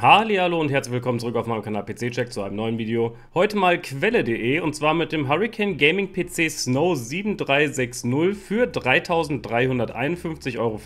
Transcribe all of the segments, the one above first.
Hallo und herzlich willkommen zurück auf meinem Kanal PC Check zu einem neuen Video. Heute mal Quelle.de und zwar mit dem Hurricane Gaming PC Snow 7360 für 3.351,50 Euro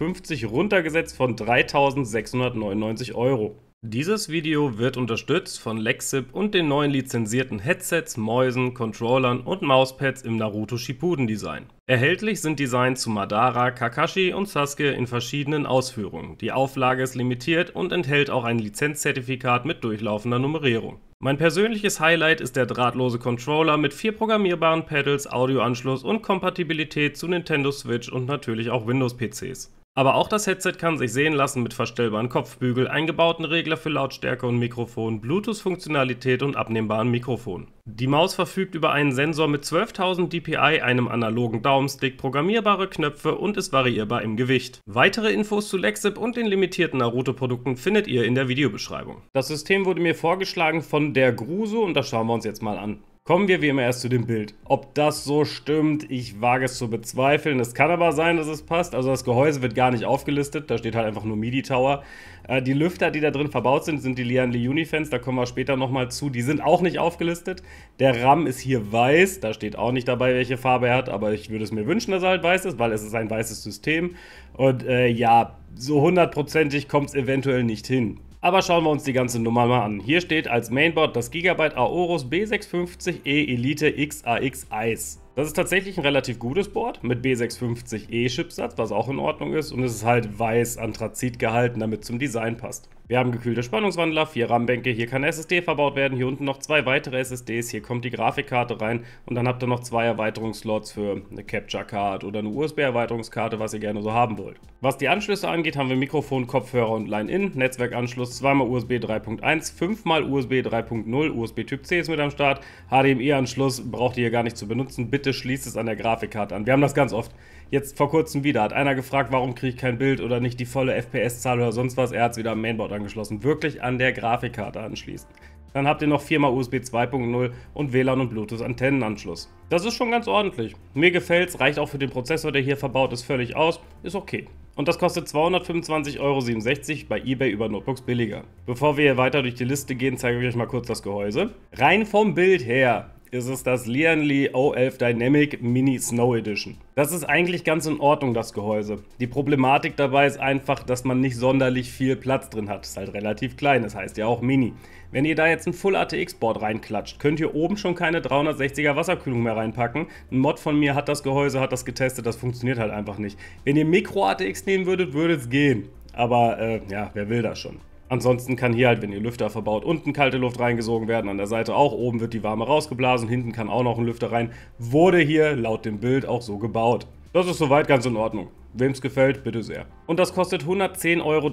runtergesetzt von 3.699 Euro. Dieses Video wird unterstützt von Lexip und den neuen lizenzierten Headsets, Mäusen, Controllern und Mauspads im Naruto Shippuden Design. Erhältlich sind Designs zu Madara, Kakashi und Sasuke in verschiedenen Ausführungen. Die Auflage ist limitiert und enthält auch ein Lizenzzertifikat mit durchlaufender Nummerierung. Mein persönliches Highlight ist der drahtlose Controller mit vier programmierbaren Pedals, Audioanschluss und Kompatibilität zu Nintendo Switch und natürlich auch Windows PCs. Aber auch das Headset kann sich sehen lassen mit verstellbaren Kopfbügel, eingebauten Regler für Lautstärke und Mikrofon, Bluetooth-Funktionalität und abnehmbaren Mikrofon. Die Maus verfügt über einen Sensor mit 12.000 dpi, einem analogen Daumenstick, programmierbare Knöpfe und ist variierbar im Gewicht. Weitere Infos zu Lexip und den limitierten Naruto-Produkten findet ihr in der Videobeschreibung. Das System wurde mir vorgeschlagen von der Gruso und das schauen wir uns jetzt mal an. Kommen wir wie immer erst zu dem Bild. Ob das so stimmt, ich wage es zu bezweifeln. Es kann aber sein, dass es passt. Also das Gehäuse wird gar nicht aufgelistet, da steht halt einfach nur MIDI Tower. Äh, die Lüfter, die da drin verbaut sind, sind die Lianli Unifans, da kommen wir später nochmal zu. Die sind auch nicht aufgelistet. Der RAM ist hier weiß, da steht auch nicht dabei, welche Farbe er hat, aber ich würde es mir wünschen, dass er halt weiß ist, weil es ist ein weißes System. Und äh, ja, so hundertprozentig kommt es eventuell nicht hin. Aber schauen wir uns die ganze Nummer mal an. Hier steht als Mainboard das Gigabyte Aorus B650E Elite XAX Ice. Das ist tatsächlich ein relativ gutes Board mit B650E-Chipsatz, was auch in Ordnung ist. Und es ist halt weiß Anthrazit gehalten, damit zum Design passt. Wir haben gekühlte Spannungswandler, vier RAM-Bänke, hier kann eine SSD verbaut werden, hier unten noch zwei weitere SSDs, hier kommt die Grafikkarte rein und dann habt ihr noch zwei Erweiterungsslots für eine Capture-Card oder eine USB-Erweiterungskarte, was ihr gerne so haben wollt. Was die Anschlüsse angeht, haben wir Mikrofon, Kopfhörer und Line-In, Netzwerkanschluss, zweimal USB 3.1, fünfmal USB 3.0, USB Typ C ist mit am Start, HDMI-Anschluss braucht ihr hier gar nicht zu benutzen, bitte bitte schließt es an der Grafikkarte an. Wir haben das ganz oft. Jetzt vor kurzem wieder hat einer gefragt, warum kriege ich kein Bild oder nicht die volle FPS-Zahl oder sonst was. Er hat es wieder am Mainboard angeschlossen. Wirklich an der Grafikkarte anschließen. Dann habt ihr noch viermal USB 2.0 und WLAN und Bluetooth-Antennenanschluss. Das ist schon ganz ordentlich. Mir gefällt es, reicht auch für den Prozessor, der hier verbaut ist, völlig aus. Ist okay. Und das kostet 225,67 Euro bei eBay über Notebooks billiger. Bevor wir hier weiter durch die Liste gehen, zeige ich euch mal kurz das Gehäuse. Rein vom Bild her ist es das Lianli O11 Dynamic Mini Snow Edition. Das ist eigentlich ganz in Ordnung, das Gehäuse. Die Problematik dabei ist einfach, dass man nicht sonderlich viel Platz drin hat. Ist halt relativ klein, das heißt ja auch Mini. Wenn ihr da jetzt ein Full ATX-Board reinklatscht, könnt ihr oben schon keine 360er Wasserkühlung mehr reinpacken. Ein Mod von mir hat das Gehäuse, hat das getestet, das funktioniert halt einfach nicht. Wenn ihr Micro ATX nehmen würdet, würde es gehen. Aber äh, ja, wer will das schon? Ansonsten kann hier halt, wenn ihr Lüfter verbaut, unten kalte Luft reingesogen werden, an der Seite auch, oben wird die warme rausgeblasen, hinten kann auch noch ein Lüfter rein. Wurde hier laut dem Bild auch so gebaut. Das ist soweit ganz in Ordnung. Wem es gefällt, bitte sehr. Und das kostet 110,93 Euro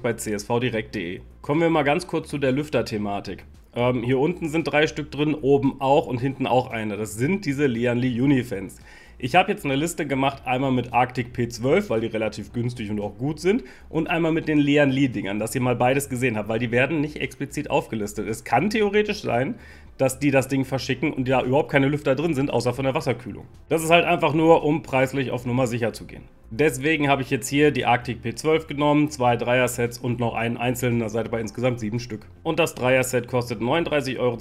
bei csvdirekt.de. Kommen wir mal ganz kurz zu der Lüfter-Thematik. Ähm, hier unten sind drei Stück drin, oben auch und hinten auch eine. Das sind diese Lianli Unifans. Ich habe jetzt eine Liste gemacht, einmal mit Arctic P12, weil die relativ günstig und auch gut sind, und einmal mit den Leon Lee-Dingern, dass ihr mal beides gesehen habt, weil die werden nicht explizit aufgelistet. Es kann theoretisch sein, dass die das Ding verschicken und da überhaupt keine Lüfter drin sind, außer von der Wasserkühlung. Das ist halt einfach nur, um preislich auf Nummer sicher zu gehen. Deswegen habe ich jetzt hier die Arctic P12 genommen, zwei Dreier-Sets und noch einen einzelnen, da seid bei insgesamt sieben Stück. Und das Dreier-Set kostet 39,42 Euro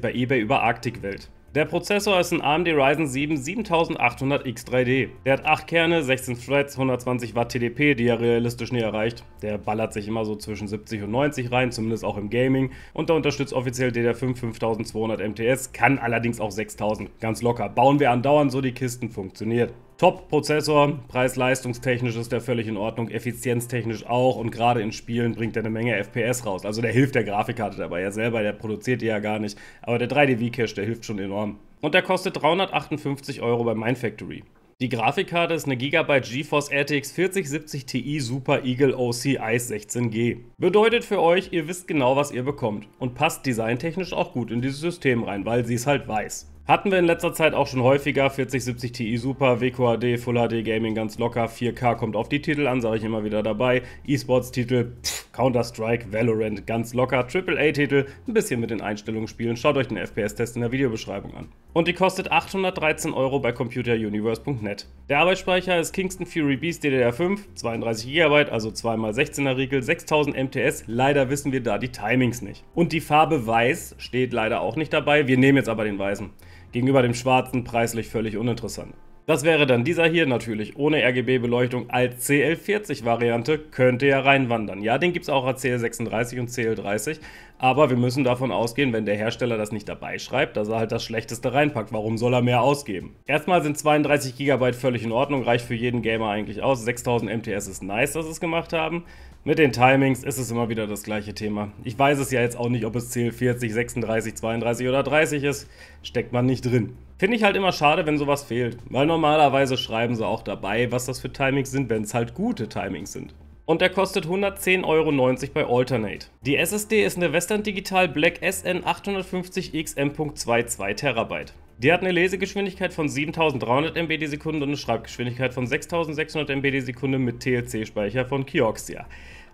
bei eBay über Arctic-Welt. Der Prozessor ist ein AMD Ryzen 7 7800X3D. Der hat 8 Kerne, 16 Threads, 120 Watt TDP, die er realistisch nie erreicht. Der ballert sich immer so zwischen 70 und 90 rein, zumindest auch im Gaming. Und da unterstützt offiziell DDR5 5200 MTS, kann allerdings auch 6000, ganz locker. Bauen wir andauernd, so die Kisten funktioniert. Top-Prozessor, preis-leistungstechnisch ist der völlig in Ordnung, effizienztechnisch auch und gerade in Spielen bringt er eine Menge FPS raus. Also der hilft der Grafikkarte dabei ja selber, der produziert die ja gar nicht. Aber der 3 d v cache der hilft schon enorm. Und der kostet 358 Euro bei Mindfactory. Die Grafikkarte ist eine Gigabyte GeForce RTX 4070 Ti Super Eagle OC Ice 16G. Bedeutet für euch, ihr wisst genau, was ihr bekommt und passt designtechnisch auch gut in dieses System rein, weil sie es halt weiß. Hatten wir in letzter Zeit auch schon häufiger. 4070 Ti Super, WQHD, Full HD Gaming ganz locker. 4K kommt auf die Titel an, sage ich immer wieder dabei. E-Sports-Titel, Counter-Strike, Valorant ganz locker. AAA-Titel, ein bisschen mit den Einstellungen spielen. Schaut euch den FPS-Test in der Videobeschreibung an. Und die kostet 813 Euro bei computeruniverse.net. Der Arbeitsspeicher ist Kingston Fury Beast DDR5, 32 GB, also 2x16er Riegel, 6000 MTS. Leider wissen wir da die Timings nicht. Und die Farbe Weiß steht leider auch nicht dabei. Wir nehmen jetzt aber den Weißen gegenüber dem Schwarzen preislich völlig uninteressant. Das wäre dann dieser hier natürlich ohne RGB-Beleuchtung als CL40-Variante, könnte ja reinwandern. Ja, den gibt es auch als CL36 und CL30, aber wir müssen davon ausgehen, wenn der Hersteller das nicht dabei schreibt, dass er halt das Schlechteste reinpackt. Warum soll er mehr ausgeben? Erstmal sind 32 GB völlig in Ordnung, reicht für jeden Gamer eigentlich aus. 6000 MTS ist nice, dass sie es gemacht haben. Mit den Timings ist es immer wieder das gleiche Thema. Ich weiß es ja jetzt auch nicht, ob es CL40, 36, 32 oder 30 ist. Steckt man nicht drin. Finde ich halt immer schade, wenn sowas fehlt. Weil normalerweise schreiben sie auch dabei, was das für Timings sind, wenn es halt gute Timings sind. Und der kostet 110,90 Euro bei Alternate. Die SSD ist eine Western Digital Black SN850X M.22 Terabyte. Die hat eine Lesegeschwindigkeit von 7300 MB die Sekunde und eine Schreibgeschwindigkeit von 6600 MB die Sekunde mit TLC-Speicher von Kioxia.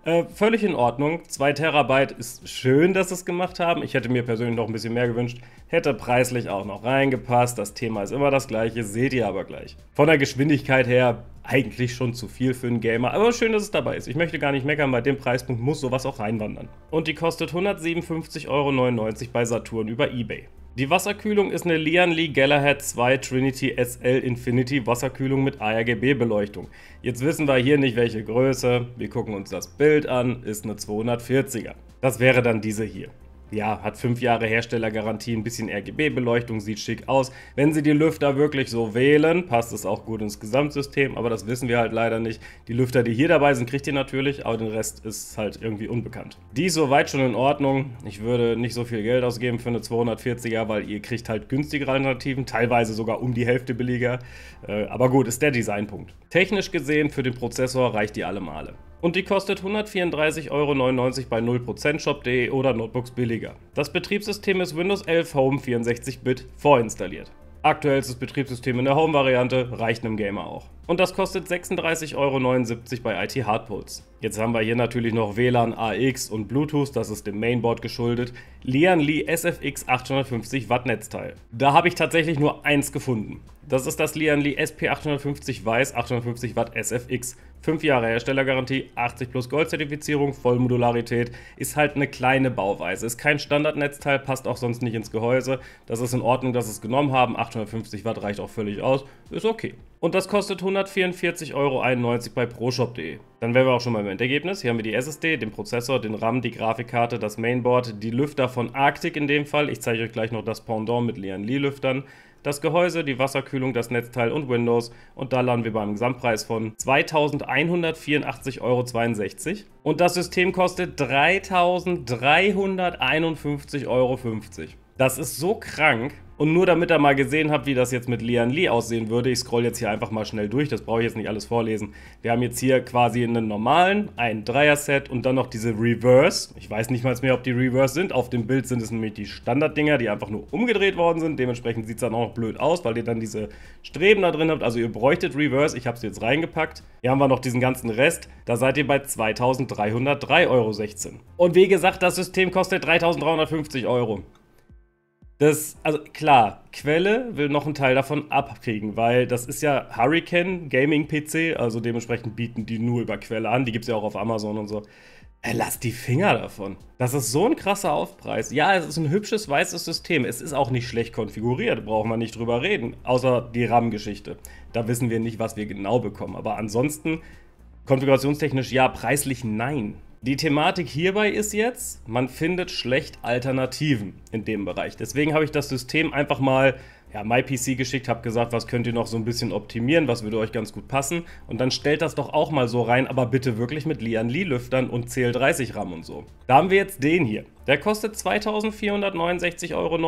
Äh, völlig in Ordnung. 2 Terabyte ist schön, dass sie es gemacht haben. Ich hätte mir persönlich noch ein bisschen mehr gewünscht. Hätte preislich auch noch reingepasst. Das Thema ist immer das gleiche, seht ihr aber gleich. Von der Geschwindigkeit her eigentlich schon zu viel für einen Gamer, aber schön, dass es dabei ist. Ich möchte gar nicht meckern, bei dem Preispunkt muss sowas auch reinwandern. Und die kostet 157,99 Euro bei Saturn über Ebay. Die Wasserkühlung ist eine Lian Lee Galahad 2 Trinity SL Infinity Wasserkühlung mit ARGB-Beleuchtung. Jetzt wissen wir hier nicht welche Größe, wir gucken uns das Bild an, ist eine 240er. Das wäre dann diese hier ja, hat fünf Jahre Herstellergarantie, ein bisschen RGB-Beleuchtung, sieht schick aus. Wenn sie die Lüfter wirklich so wählen, passt es auch gut ins Gesamtsystem, aber das wissen wir halt leider nicht. Die Lüfter, die hier dabei sind, kriegt ihr natürlich, aber den Rest ist halt irgendwie unbekannt. Die ist soweit schon in Ordnung. Ich würde nicht so viel Geld ausgeben für eine 240er, weil ihr kriegt halt günstigere Alternativen, teilweise sogar um die Hälfte billiger. Äh, aber gut, ist der Designpunkt. Technisch gesehen, für den Prozessor reicht die alle Male. Und die kostet 134,99 Euro bei 0%shop.de oder Notebooks billiger. Das Betriebssystem ist Windows 11 Home 64-Bit vorinstalliert. Aktuellstes Betriebssystem in der Home-Variante reicht einem Gamer auch. Und das kostet 36,79 Euro bei IT Hardpulse. Jetzt haben wir hier natürlich noch WLAN, AX und Bluetooth, das ist dem Mainboard geschuldet. Lian Li SFX 850 Watt Netzteil. Da habe ich tatsächlich nur eins gefunden. Das ist das Lian Li SP 850 Weiß 850 Watt SFX. 5 Jahre Herstellergarantie, 80 plus Gold-Zertifizierung, Vollmodularität. Ist halt eine kleine Bauweise. Ist kein Standardnetzteil, passt auch sonst nicht ins Gehäuse. Das ist in Ordnung, dass sie es genommen haben. 850 Watt reicht auch völlig aus. Ist okay. Und das kostet 144,91 Euro bei proshop.de. Dann wären wir auch schon mal im Endergebnis. Hier haben wir die SSD, den Prozessor, den RAM, die Grafikkarte, das Mainboard, die Lüfter von Arctic in dem Fall. Ich zeige euch gleich noch das Pendant mit Lian Lee Lüftern das Gehäuse, die Wasserkühlung, das Netzteil und Windows. Und da landen wir beim Gesamtpreis von 2184,62 Euro. Und das System kostet 3351,50 Euro. Das ist so krank. Und nur damit ihr mal gesehen habt, wie das jetzt mit Lian Li aussehen würde, ich scroll jetzt hier einfach mal schnell durch, das brauche ich jetzt nicht alles vorlesen. Wir haben jetzt hier quasi einen normalen, ein Dreier-Set und dann noch diese Reverse. Ich weiß nicht mal mehr, ob die Reverse sind. Auf dem Bild sind es nämlich die Standarddinger, die einfach nur umgedreht worden sind. Dementsprechend sieht es dann auch noch blöd aus, weil ihr dann diese Streben da drin habt. Also ihr bräuchtet Reverse, ich habe es jetzt reingepackt. Hier haben wir noch diesen ganzen Rest, da seid ihr bei 2.303,16 Euro. Und wie gesagt, das System kostet 3.350 Euro. Das, also klar, Quelle will noch einen Teil davon abkriegen, weil das ist ja Hurricane Gaming PC, also dementsprechend bieten die nur über Quelle an, die gibt es ja auch auf Amazon und so. Ey, äh, lass die Finger davon. Das ist so ein krasser Aufpreis. Ja, es ist ein hübsches weißes System. Es ist auch nicht schlecht konfiguriert, braucht man nicht drüber reden. Außer die RAM-Geschichte. Da wissen wir nicht, was wir genau bekommen. Aber ansonsten, konfigurationstechnisch ja, preislich nein. Die Thematik hierbei ist jetzt, man findet schlecht Alternativen in dem Bereich. Deswegen habe ich das System einfach mal ja, MyPC geschickt, habe gesagt, was könnt ihr noch so ein bisschen optimieren, was würde euch ganz gut passen. Und dann stellt das doch auch mal so rein, aber bitte wirklich mit Lian Li Lüftern und CL30 RAM und so. Da haben wir jetzt den hier. Der kostet 2469,99 Euro.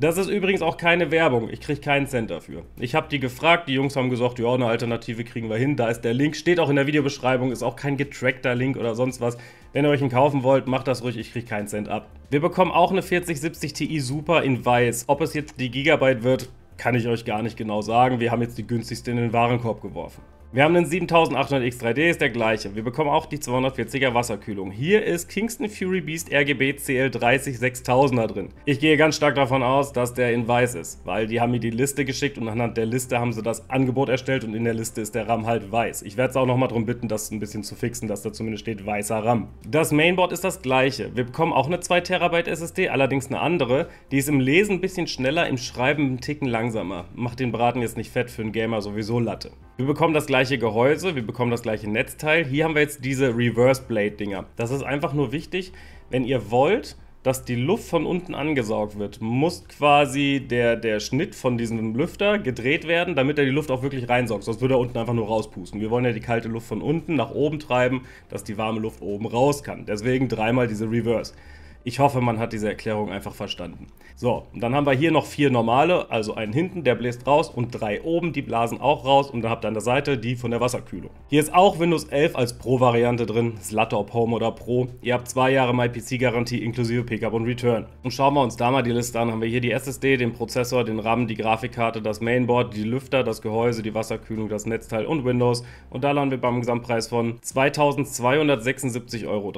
Das ist übrigens auch keine Werbung, ich kriege keinen Cent dafür. Ich habe die gefragt, die Jungs haben gesagt, ja, eine Alternative kriegen wir hin, da ist der Link, steht auch in der Videobeschreibung, ist auch kein getrackter Link oder sonst was. Wenn ihr euch ihn kaufen wollt, macht das ruhig, ich kriege keinen Cent ab. Wir bekommen auch eine 4070 Ti Super in weiß. Ob es jetzt die Gigabyte Arbeit wird, kann ich euch gar nicht genau sagen. Wir haben jetzt die günstigste in den Warenkorb geworfen. Wir haben den 7800X3D, ist der gleiche. Wir bekommen auch die 240er Wasserkühlung. Hier ist Kingston Fury Beast RGB CL30 6000er drin. Ich gehe ganz stark davon aus, dass der in weiß ist, weil die haben mir die Liste geschickt und anhand der Liste haben sie das Angebot erstellt und in der Liste ist der RAM halt weiß. Ich werde es auch nochmal darum bitten, das ein bisschen zu fixen, dass da zumindest steht weißer RAM. Das Mainboard ist das gleiche. Wir bekommen auch eine 2TB SSD, allerdings eine andere. Die ist im Lesen ein bisschen schneller, im Schreiben ein Ticken langsamer. Macht den Braten jetzt nicht fett, für einen Gamer sowieso Latte. Wir bekommen das gleiche Gehäuse, wir bekommen das gleiche Netzteil. Hier haben wir jetzt diese Reverse Blade Dinger. Das ist einfach nur wichtig, wenn ihr wollt, dass die Luft von unten angesaugt wird, muss quasi der, der Schnitt von diesem Lüfter gedreht werden, damit er die Luft auch wirklich reinsaugt. Sonst würde er unten einfach nur rauspusten. Wir wollen ja die kalte Luft von unten nach oben treiben, dass die warme Luft oben raus kann. Deswegen dreimal diese Reverse. Ich hoffe, man hat diese Erklärung einfach verstanden. So, und dann haben wir hier noch vier normale, also einen hinten, der bläst raus und drei oben, die blasen auch raus und dann habt ihr an der Seite die von der Wasserkühlung. Hier ist auch Windows 11 als Pro-Variante drin, Slutter ob Home oder Pro. Ihr habt zwei Jahre MyPC-Garantie inklusive Pickup und Return. Und schauen wir uns da mal die Liste an, haben wir hier die SSD, den Prozessor, den RAM, die Grafikkarte, das Mainboard, die Lüfter, das Gehäuse, die Wasserkühlung, das Netzteil und Windows. Und da landen wir beim Gesamtpreis von 2276,13 Euro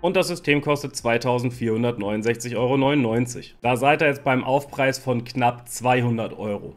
und das System kostet 2000 1469,99 Euro. Da seid ihr jetzt beim Aufpreis von knapp 200 Euro.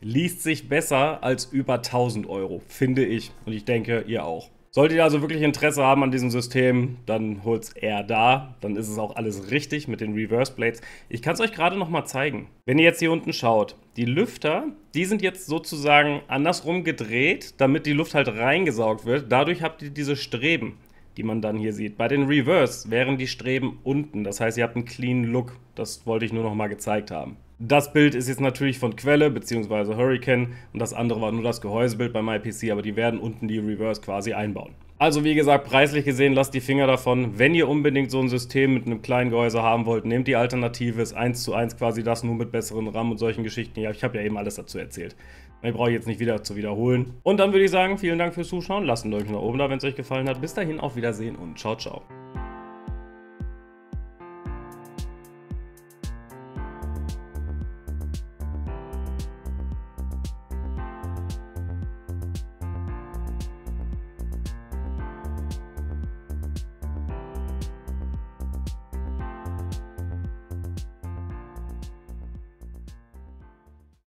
Liest sich besser als über 1000 Euro, finde ich. Und ich denke, ihr auch. Solltet ihr also wirklich Interesse haben an diesem System, dann holt es eher da. Dann ist es auch alles richtig mit den Reverse Blades. Ich kann es euch gerade noch mal zeigen. Wenn ihr jetzt hier unten schaut, die Lüfter, die sind jetzt sozusagen andersrum gedreht, damit die Luft halt reingesaugt wird. Dadurch habt ihr diese Streben die man dann hier sieht. Bei den Reverse wären die Streben unten, das heißt, ihr habt einen clean Look. Das wollte ich nur noch mal gezeigt haben. Das Bild ist jetzt natürlich von Quelle bzw. Hurricane und das andere war nur das Gehäusebild beim IPC, aber die werden unten die Reverse quasi einbauen. Also wie gesagt, preislich gesehen, lasst die Finger davon. Wenn ihr unbedingt so ein System mit einem kleinen Gehäuse haben wollt, nehmt die Alternative, ist 1 zu 1 quasi das, nur mit besseren RAM und solchen Geschichten. Ja, ich habe ja eben alles dazu erzählt. Ich brauche jetzt nicht wieder zu wiederholen. Und dann würde ich sagen, vielen Dank fürs Zuschauen. Lasst ein Däumchen nach oben da, wenn es euch gefallen hat. Bis dahin, auf Wiedersehen und ciao, ciao.